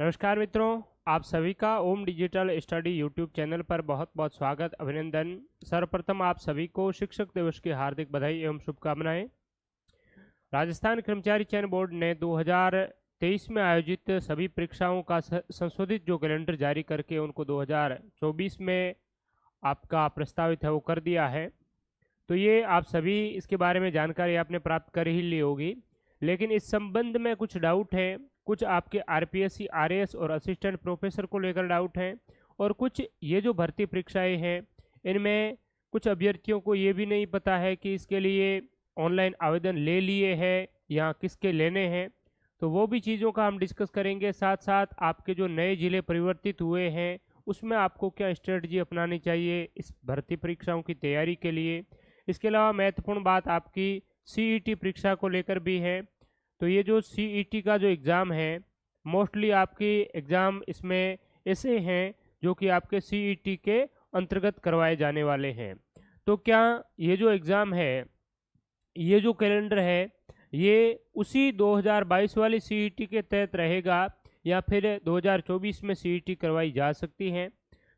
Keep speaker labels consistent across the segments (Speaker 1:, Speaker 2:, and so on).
Speaker 1: नमस्कार मित्रों आप सभी का Om digital study YouTube channel पर बहुत बहुत स्वागत अभिनंदन सर्वप्रथम आप सभी को शिक्षक दिवस की हार्दिक बधाई एवं शुभकामनाएं राजस्थान कर्मचारी चयन बोर्ड ने 2023 में आयोजित सभी परीक्षाओं का संशोधित जो कैलेंडर जारी करके उनको 2024 में आपका प्रस्तावित है वो कर दिया है तो ये आप सभी इसके बारे में जानकारी आपने प्राप्त कर ही ली होगी लेकिन इस संबंध में कुछ डाउट है कुछ आपके आर पी और असिस्टेंट प्रोफेसर को लेकर डाउट है और कुछ ये जो भर्ती परीक्षाएं हैं इनमें कुछ अभ्यर्थियों को ये भी नहीं पता है कि इसके लिए ऑनलाइन आवेदन ले लिए हैं या किसके लेने हैं तो वो भी चीज़ों का हम डिस्कस करेंगे साथ साथ आपके जो नए ज़िले परिवर्तित हुए हैं उसमें आपको क्या स्ट्रेटजी अपनानी चाहिए इस भर्ती परीक्षाओं की तैयारी के लिए इसके अलावा महत्वपूर्ण बात आपकी सी e परीक्षा को लेकर भी है तो ये जो सी e का जो एग्ज़ाम है मोस्टली आपकी एग्ज़ाम इसमें ऐसे हैं जो कि आपके सी e के अंतर्गत करवाए जाने वाले हैं तो क्या ये जो एग्ज़ाम है ये जो कैलेंडर है ये उसी 2022 वाली सी e के तहत रहेगा या फिर 2024 में सी करवाई जा सकती है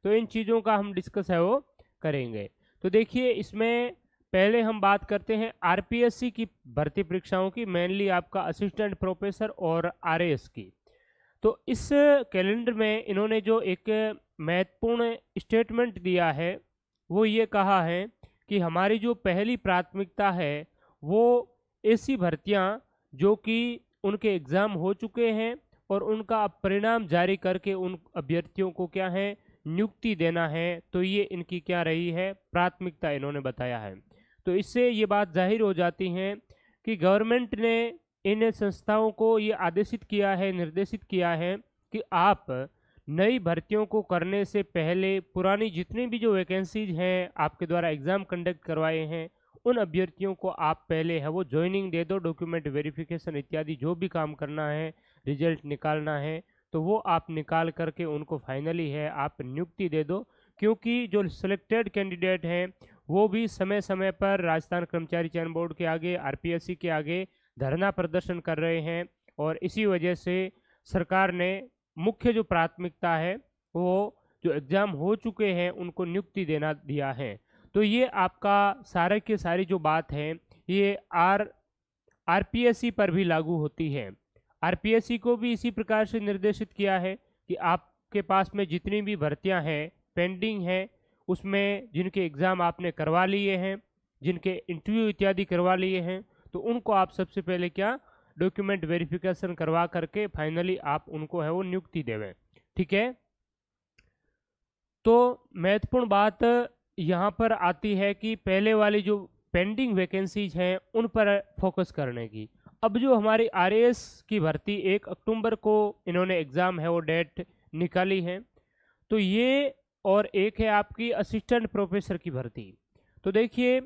Speaker 1: तो इन चीज़ों का हम डिस्कस है वो करेंगे तो देखिए इसमें पहले हम बात करते हैं आरपीएससी की भर्ती परीक्षाओं की मेनली आपका असिस्टेंट प्रोफेसर और आरएएस की तो इस कैलेंडर में इन्होंने जो एक महत्वपूर्ण स्टेटमेंट दिया है वो ये कहा है कि हमारी जो पहली प्राथमिकता है वो ऐसी भर्तियां जो कि उनके एग्ज़ाम हो चुके हैं और उनका परिणाम जारी करके उन अभ्यर्थियों को क्या है नियुक्ति देना है तो ये इनकी क्या रही है प्राथमिकता इन्होंने बताया है तो इससे ये बात जाहिर हो जाती है कि गवर्नमेंट ने इन संस्थाओं को ये आदेशित किया है निर्देशित किया है कि आप नई भर्तियों को करने से पहले पुरानी जितनी भी जो वैकेंसीज हैं आपके द्वारा एग्ज़ाम कंडक्ट करवाए हैं उन अभ्यर्थियों को आप पहले है वो ज्वाइनिंग दे दो डॉक्यूमेंट वेरिफिकेशन इत्यादि जो भी काम करना है रिजल्ट निकालना है तो वो आप निकाल करके उनको फाइनली है आप नियुक्ति दे दो क्योंकि जो सिलेक्टेड कैंडिडेट हैं वो भी समय समय पर राजस्थान कर्मचारी चयन बोर्ड के आगे आरपीएससी के आगे धरना प्रदर्शन कर रहे हैं और इसी वजह से सरकार ने मुख्य जो प्राथमिकता है वो जो एग्ज़ाम हो चुके हैं उनको नियुक्ति देना दिया है तो ये आपका सारे के सारी जो बात है ये आर आरपीएससी पर भी लागू होती है आरपीएससी को भी इसी प्रकार से निर्देशित किया है कि आपके पास में जितनी भी भर्तियां हैं पेंडिंग हैं उसमें जिनके एग्ज़ाम आपने करवा लिए हैं जिनके इंटरव्यू इत्यादि करवा लिए हैं तो उनको आप सबसे पहले क्या डॉक्यूमेंट वेरिफिकेशन करवा करके फाइनली आप उनको है वो नियुक्ति देवें ठीक है तो महत्वपूर्ण बात यहाँ पर आती है कि पहले वाली जो पेंडिंग वैकेंसीज हैं उन पर फोकस करने की अब जो हमारी आर की भर्ती एक अक्टूबर को इन्होंने एग्ज़ाम है वो डेट निकाली है तो ये और एक है आपकी असिस्टेंट प्रोफेसर की भर्ती तो देखिए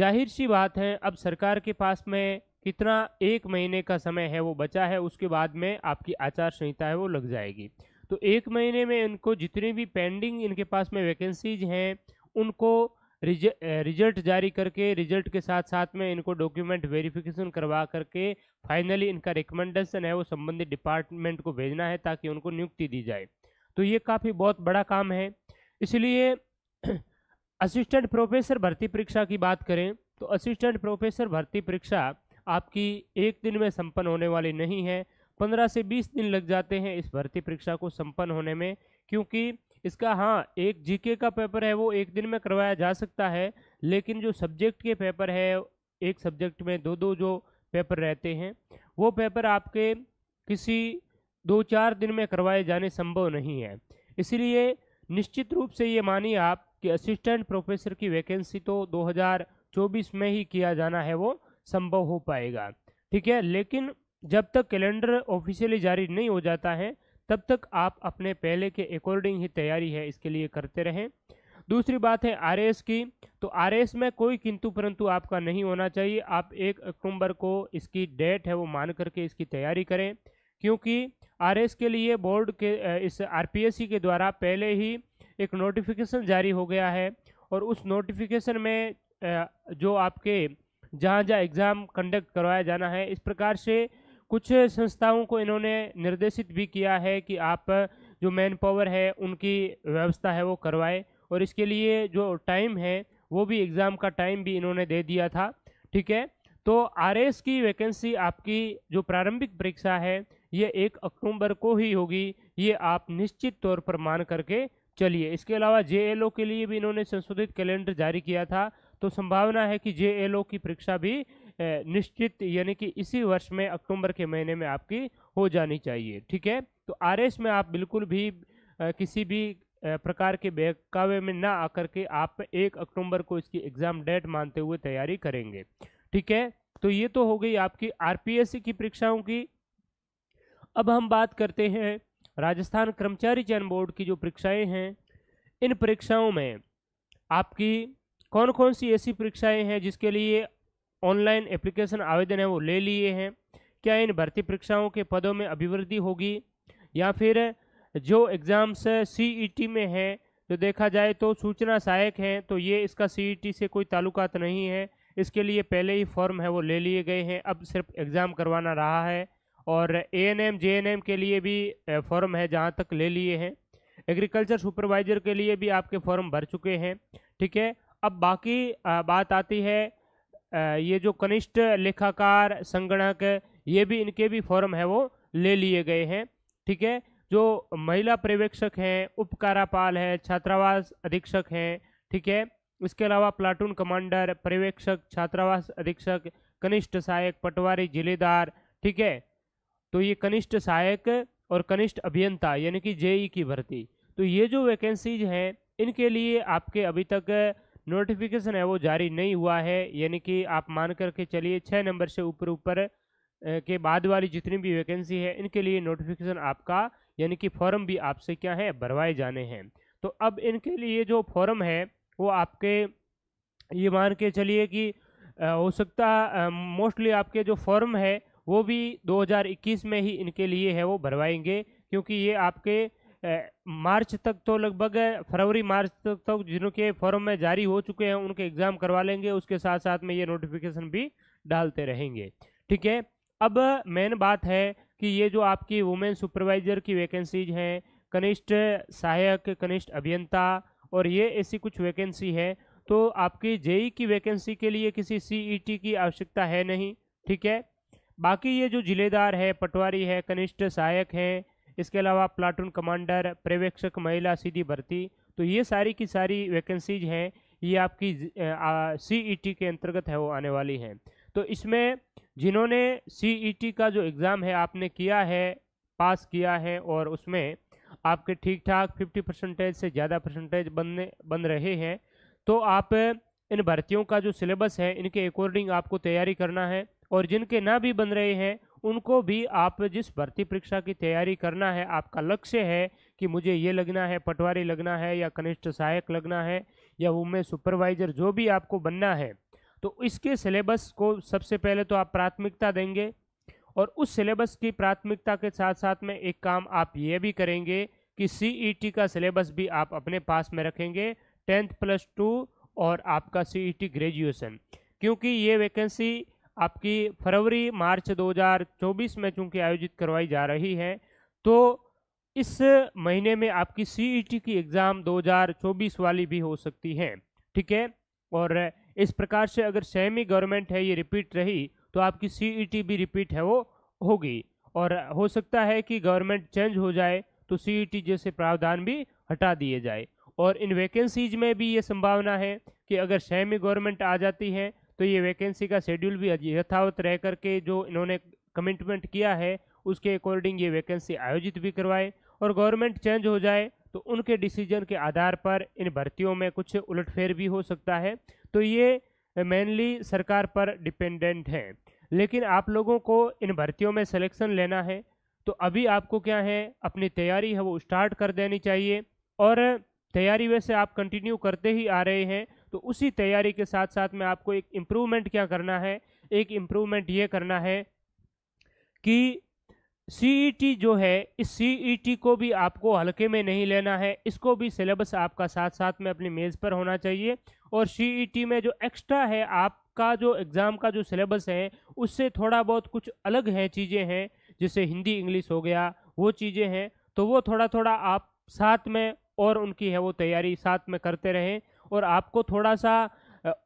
Speaker 1: जाहिर सी बात है अब सरकार के पास में कितना एक महीने का समय है वो बचा है उसके बाद में आपकी आचार संहिता है वो लग जाएगी तो एक महीने में इनको जितनी भी पेंडिंग इनके पास में वैकेंसीज हैं उनको रिज, रिजल्ट जारी करके रिजल्ट के साथ साथ में इनको डॉक्यूमेंट वेरिफिकेशन करवा करके फाइनली इनका रिकमेंडेशन है वो संबंधित डिपार्टमेंट को भेजना है ताकि उनको नियुक्ति दी जाए तो ये काफ़ी बहुत बड़ा काम है इसलिए असिस्टेंट प्रोफेसर भर्ती परीक्षा की बात करें तो असिस्टेंट प्रोफेसर भर्ती परीक्षा आपकी एक दिन में संपन्न होने वाली नहीं है पंद्रह से बीस दिन लग जाते हैं इस भर्ती परीक्षा को संपन्न होने में क्योंकि इसका हाँ एक जीके का पेपर है वो एक दिन में करवाया जा सकता है लेकिन जो सब्जेक्ट के पेपर है एक सब्जेक्ट में दो दो जो पेपर रहते हैं वो पेपर आपके किसी दो चार दिन में करवाए जाने संभव नहीं है इसलिए निश्चित रूप से ये मानिए आप कि असिस्टेंट प्रोफेसर की वैकेंसी तो 2024 में ही किया जाना है वो संभव हो पाएगा ठीक है लेकिन जब तक कैलेंडर ऑफिशियली जारी नहीं हो जाता है तब तक आप अपने पहले के अकॉर्डिंग ही तैयारी है इसके लिए करते रहें दूसरी बात है आर की तो आर में कोई किंतु परंतु आपका नहीं होना चाहिए आप एक अक्टूबर को इसकी डेट है वो मान करके इसकी तैयारी करें क्योंकि आरएस के लिए बोर्ड के इस आरपीएससी के द्वारा पहले ही एक नोटिफिकेशन जारी हो गया है और उस नोटिफिकेशन में जो आपके जहाँ जहाँ एग्ज़ाम कंडक्ट करवाया जाना है इस प्रकार से कुछ संस्थाओं को इन्होंने निर्देशित भी किया है कि आप जो मैन पावर है उनकी व्यवस्था है वो करवाए और इसके लिए जो टाइम है वो भी एग्ज़ाम का टाइम भी इन्होंने दे दिया था ठीक है तो आर की वैकेंसी आपकी जो प्रारंभिक परीक्षा है ये एक अक्टूबर को ही होगी ये आप निश्चित तौर पर मान करके चलिए इसके अलावा जे के लिए भी इन्होंने संशोधित कैलेंडर जारी किया था तो संभावना है कि जे की परीक्षा भी निश्चित यानी कि इसी वर्ष में अक्टूबर के महीने में आपकी हो जानी चाहिए ठीक है तो आर में आप बिल्कुल भी किसी भी प्रकार के बहकावे में ना आकर के आप एक अक्टूबर को इसकी एग्ज़ाम डेट मानते हुए तैयारी करेंगे ठीक है तो ये तो हो गई आपकी आर की परीक्षाओं की अब हम बात करते हैं राजस्थान कर्मचारी चयन बोर्ड की जो परीक्षाएं हैं इन परीक्षाओं में आपकी कौन कौन सी ऐसी परीक्षाएं हैं जिसके लिए ऑनलाइन एप्लीकेशन आवेदन है वो ले लिए हैं क्या इन भर्ती परीक्षाओं के पदों में अभिवृद्धि होगी या फिर जो एग्ज़ाम्स सीईटी e में हैं जो देखा जाए तो सूचना सहायक हैं तो ये इसका सीईटी e से कोई ताल्लुकात नहीं है इसके लिए पहले ही फॉर्म है वो ले लिए गए हैं अब सिर्फ एग्ज़ाम करवाना रहा है और A N M J N M के लिए भी फॉर्म है जहाँ तक ले लिए हैं एग्रीकल्चर सुपरवाइजर के लिए भी आपके फॉर्म भर चुके हैं ठीक है अब बाकी बात आती है ये जो कनिष्ठ लेखाकार संगणक ये भी इनके भी फॉर्म है वो ले लिए गए हैं ठीक है जो महिला पर्यवेक्षक हैं उपकारापाल है छात्रावास अधीक्षक हैं ठीक है इसके अलावा प्लाटून कमांडर पर्यवेक्षक छात्रावास अधीक्षक कनिष्ठ सहायक पटवारी जिलेदार ठीक है तो ये कनिष्ठ सहायक और कनिष्ठ अभियंता यानी कि जेई की भर्ती तो ये जो वैकेंसीज हैं इनके लिए आपके अभी तक नोटिफिकेशन है वो जारी नहीं हुआ है यानी कि आप मान करके चलिए छः नंबर से ऊपर ऊपर के बाद वाली जितनी भी वैकेंसी है इनके लिए नोटिफिकेशन आपका यानी कि फॉर्म भी आपसे क्या है भरवाए जाने हैं तो अब इनके लिए जो फॉर्म है वो आपके ये मान के चलिए कि हो सकता मोस्टली आपके जो फॉर्म है वो भी 2021 में ही इनके लिए है वो भरवाएंगे क्योंकि ये आपके मार्च तक तो लगभग फरवरी मार्च तक तक तो जिनके फॉर्म में जारी हो चुके हैं उनके एग्ज़ाम करवा लेंगे उसके साथ साथ में ये नोटिफिकेशन भी डालते रहेंगे ठीक है अब मेन बात है कि ये जो आपकी वुमेन सुपरवाइज़र की वैकेंसीज हैं कनिष्ठ सहायक कनिष्ठ अभियंता और ये ऐसी कुछ वैकेंसी है तो आपकी जेई की वैकेंसी के लिए किसी सीईटी की आवश्यकता है नहीं ठीक है बाकी ये जो जिलेदार है पटवारी है कनिष्ठ सहायक हैं इसके अलावा प्लाटून कमांडर पर्यवेक्षक महिला सीधी भर्ती तो ये सारी की सारी वैकेंसीज हैं ये आपकी सी e के अंतर्गत है वो आने वाली हैं तो इसमें जिन्होंने सी e का जो एग्ज़ाम है आपने किया है पास किया है और उसमें आपके ठीक ठाक 50 परसेंटेज से ज़्यादा परसेंटेज बनने बन रहे हैं तो आप इन भर्तियों का जो सिलेबस है इनके अकॉर्डिंग आपको तैयारी करना है और जिनके ना भी बन रहे हैं उनको भी आप जिस भर्ती परीक्षा की तैयारी करना है आपका लक्ष्य है कि मुझे ये लगना है पटवारी लगना है या कनिष्ठ सहायक लगना है या उनमें सुपरवाइजर जो भी आपको बनना है तो इसके सिलेबस को सबसे पहले तो आप प्राथमिकता देंगे और उस सिलेबस की प्राथमिकता के साथ साथ में एक काम आप ये भी करेंगे कि सी e का सिलेबस भी आप अपने पास में रखेंगे टेंथ प्लस टू और आपका सी e ग्रेजुएसन क्योंकि ये वैकेंसी आपकी फरवरी मार्च 2024 में चूंकि आयोजित करवाई जा रही है तो इस महीने में आपकी सीईटी e की एग्ज़ाम 2024 वाली भी हो सकती है ठीक है और इस प्रकार से अगर सेमी गवर्नमेंट है ये रिपीट रही तो आपकी सीईटी e भी रिपीट है वो होगी और हो सकता है कि गवर्नमेंट चेंज हो जाए तो सी e जैसे प्रावधान भी हटा दिए जाए और इन वैकेंसीज में भी ये संभावना है कि अगर सेमी गवर्नमेंट आ जाती है तो ये वैकेंसी का शेड्यूल भी यथावत रह करके जो इन्होंने कमिटमेंट किया है उसके अकॉर्डिंग ये वैकेंसी आयोजित भी करवाए और गवर्नमेंट चेंज हो जाए तो उनके डिसीजन के आधार पर इन भर्तियों में कुछ उलटफेर भी हो सकता है तो ये मेनली सरकार पर डिपेंडेंट है लेकिन आप लोगों को इन भर्तियों में सिलेक्शन लेना है तो अभी आपको क्या है अपनी तैयारी है वो स्टार्ट कर देनी चाहिए और तैयारी वैसे आप कंटिन्यू करते ही आ रहे हैं तो उसी तैयारी के साथ साथ में आपको एक इम्प्रूवमेंट क्या करना है एक इम्प्रूवमेंट ये करना है कि सी e जो है इस सी e को भी आपको हल्के में नहीं लेना है इसको भी सिलेबस आपका साथ साथ में अपनी मेज़ पर होना चाहिए और सी e में जो एक्स्ट्रा है आपका जो एग्ज़ाम का जो सिलेबस है उससे थोड़ा बहुत कुछ अलग हैं चीज़ें हैं जैसे हिंदी इंग्लिश हो गया वो चीज़ें हैं तो वो थोड़ा थोड़ा आप साथ में और उनकी है वो तैयारी साथ में करते रहें और आपको थोड़ा सा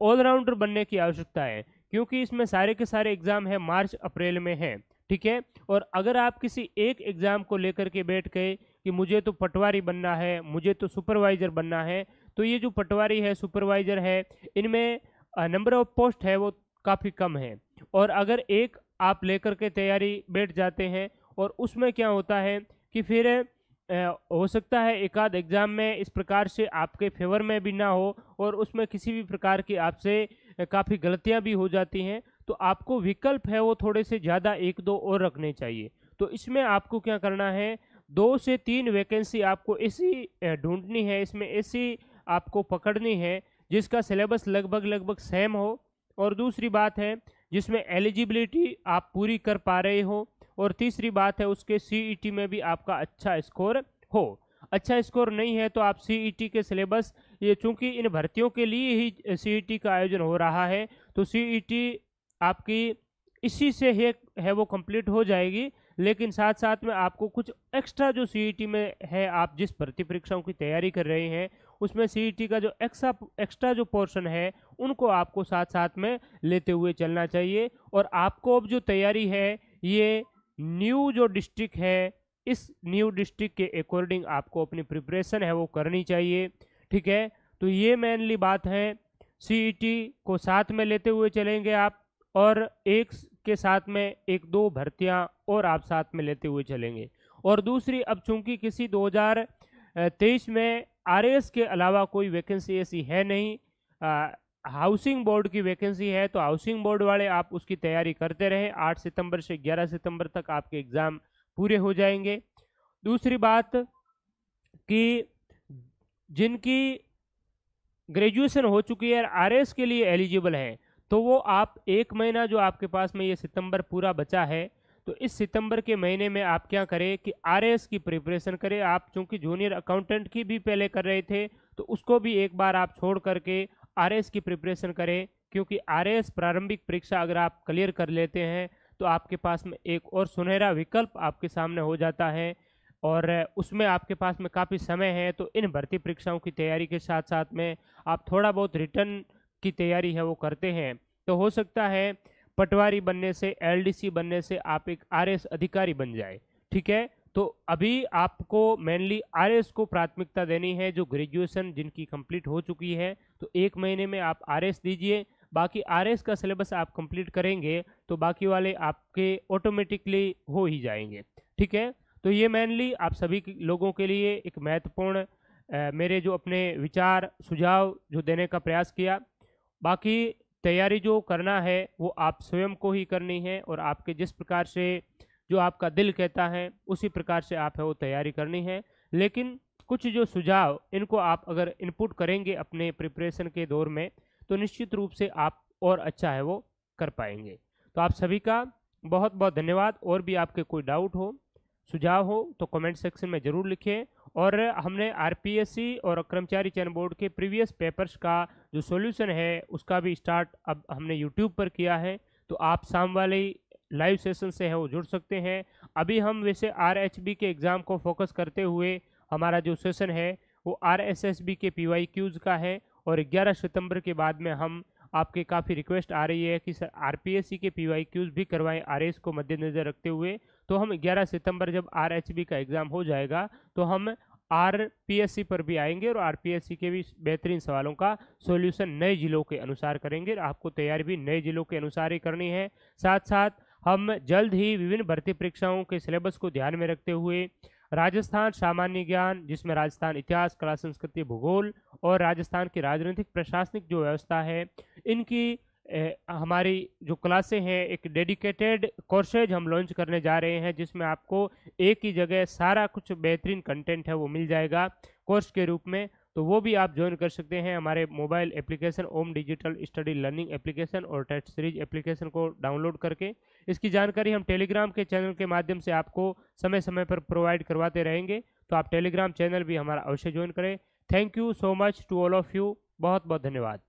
Speaker 1: ऑलराउंडर बनने की आवश्यकता है क्योंकि इसमें सारे के सारे एग्ज़ाम है मार्च अप्रैल में है ठीक है और अगर आप किसी एक एग्ज़ाम को लेकर के बैठ गए कि मुझे तो पटवारी बनना है मुझे तो सुपरवाइज़र बनना है तो ये जो पटवारी है सुपरवाइज़र है इनमें नंबर ऑफ पोस्ट है वो काफ़ी कम है और अगर एक आप लेकर के तैयारी बैठ जाते हैं और उसमें क्या होता है कि फिर हो सकता है एक आध एग्ज़ाम में इस प्रकार से आपके फेवर में भी ना हो और उसमें किसी भी प्रकार की आपसे काफ़ी गलतियां भी हो जाती हैं तो आपको विकल्प है वो थोड़े से ज़्यादा एक दो और रखने चाहिए तो इसमें आपको क्या करना है दो से तीन वैकेंसी आपको ऐसी ढूंढनी है इसमें ऐसी आपको पकड़नी है जिसका सिलेबस लगभग लगभग सेम हो और दूसरी बात है जिसमें एलिजिबिलिटी आप पूरी कर पा रहे हो और तीसरी बात है उसके सी e में भी आपका अच्छा स्कोर हो अच्छा स्कोर नहीं है तो आप सी e के सिलेबस ये चूँकि इन भर्तियों के लिए ही सी e का आयोजन हो रहा है तो सी आपकी इसी से है, है वो कंप्लीट हो जाएगी लेकिन साथ साथ में आपको कुछ एक्स्ट्रा जो सी में है आप जिस भर्ती परीक्षाओं की तैयारी कर रहे हैं उसमें सी का जो एक्स्ट्रा एक्स्ट्रा जो पोर्शन है उनको आपको साथ साथ में लेते हुए चलना चाहिए और आपको अब जो तैयारी है ये न्यू जो डिस्ट्रिक्ट है इस न्यू डिस्ट्रिक्ट के अकॉर्डिंग आपको अपनी प्रिपरेशन है वो करनी चाहिए ठीक है तो ये मेनली बात है सी e को साथ में लेते हुए चलेंगे आप और एक के साथ में एक दो भर्तियां और आप साथ में लेते हुए चलेंगे और दूसरी अब चूंकि किसी 2023 में आर के अलावा कोई वैकेंसी ऐसी है नहीं हाउसिंग बोर्ड की वैकेंसी है तो हाउसिंग बोर्ड वाले आप उसकी तैयारी करते रहे आठ सितंबर से ग्यारह सितंबर तक आपके एग्ज़ाम पूरे हो जाएंगे दूसरी बात कि जिनकी ग्रेजुएशन हो चुकी है आर एस के लिए एलिजिबल है तो वो आप एक महीना जो आपके पास में ये सितंबर पूरा बचा है तो इस सितंबर के महीने में आप क्या करें कि एस की प्रिपरेशन करें आप चूँकि जूनियर अकाउंटेंट की भी पहले कर रहे थे तो उसको भी एक बार आप छोड़ करके आर की प्रिपरेशन करें क्योंकि आर प्रारंभिक परीक्षा अगर आप क्लियर कर लेते हैं तो आपके पास में एक और सुनहरा विकल्प आपके सामने हो जाता है और उसमें आपके पास में काफ़ी समय है तो इन भर्ती परीक्षाओं की तैयारी के साथ साथ में आप थोड़ा बहुत रिटर्न की तैयारी है वो करते हैं तो हो सकता है पटवारी बनने से एलडीसी बनने से आप एक आरएस अधिकारी बन जाए ठीक है तो अभी आपको मेनली आर को प्राथमिकता देनी है जो ग्रेजुएशन जिनकी कंप्लीट हो चुकी है तो एक महीने में आप आर दीजिए बाकी आर का सिलेबस आप कंप्लीट करेंगे तो बाकी वाले आपके ऑटोमेटिकली हो ही जाएंगे ठीक है तो ये मेनली आप सभी लोगों के लिए एक महत्वपूर्ण मेरे जो अपने विचार सुझाव जो देने का प्रयास किया बाकी तैयारी जो करना है वो आप स्वयं को ही करनी है और आपके जिस प्रकार से जो आपका दिल कहता है उसी प्रकार से आप है वो तैयारी करनी है लेकिन कुछ जो सुझाव इनको आप अगर इनपुट करेंगे अपने प्रिपरेशन के दौर में तो निश्चित रूप से आप और अच्छा है वो कर पाएंगे तो आप सभी का बहुत बहुत धन्यवाद और भी आपके कोई डाउट हो सुझाव हो तो कमेंट सेक्शन में ज़रूर लिखें और हमने आर और कर्मचारी चयन बोर्ड के प्रीवियस पेपर्स का जो सॉल्यूशन है उसका भी स्टार्ट अब हमने यूट्यूब पर किया है तो आप शाम वाले लाइव सेशन से है वो जुड़ सकते हैं अभी हम वैसे आर के एग्ज़ाम को फोकस करते हुए हमारा जो सेशन है वो आर के पी का है और 11 सितंबर के बाद में हम आपके काफ़ी रिक्वेस्ट आ रही है कि सर सी के वाई क्यूज़ भी करवाएं एस को मद्देनज़र रखते हुए तो हम 11 सितंबर जब बी का एग्ज़ाम हो जाएगा तो हम सी पर भी आएंगे और सी के भी बेहतरीन सवालों का सोल्यूशन नए ज़िलों के अनुसार करेंगे आपको तैयारी भी नए ज़िलों के अनुसार ही करनी है साथ साथ हम जल्द ही विभिन्न भर्ती परीक्षाओं के सिलेबस को ध्यान में रखते हुए राजस्थान सामान्य ज्ञान जिसमें राजस्थान इतिहास कला संस्कृति भूगोल और राजस्थान की राजनीतिक प्रशासनिक जो व्यवस्था है इनकी ए, हमारी जो क्लासें हैं एक डेडिकेटेड कोर्सेज हम लॉन्च करने जा रहे हैं जिसमें आपको एक ही जगह सारा कुछ बेहतरीन कंटेंट है वो मिल जाएगा कोर्स के रूप में तो वो भी आप ज्वाइन कर सकते हैं हमारे mobile application Om digital study learning application और टेस्ट सीरीज एप्लीकेशन को डाउनलोड करके इसकी जानकारी हम टेलीग्राम के चैनल के माध्यम से आपको समय समय पर प्रोवाइड करवाते रहेंगे तो आप टेलीग्राम चैनल भी हमारा अवश्य ज्वाइन करें thank you so much to all of you बहुत बहुत धन्यवाद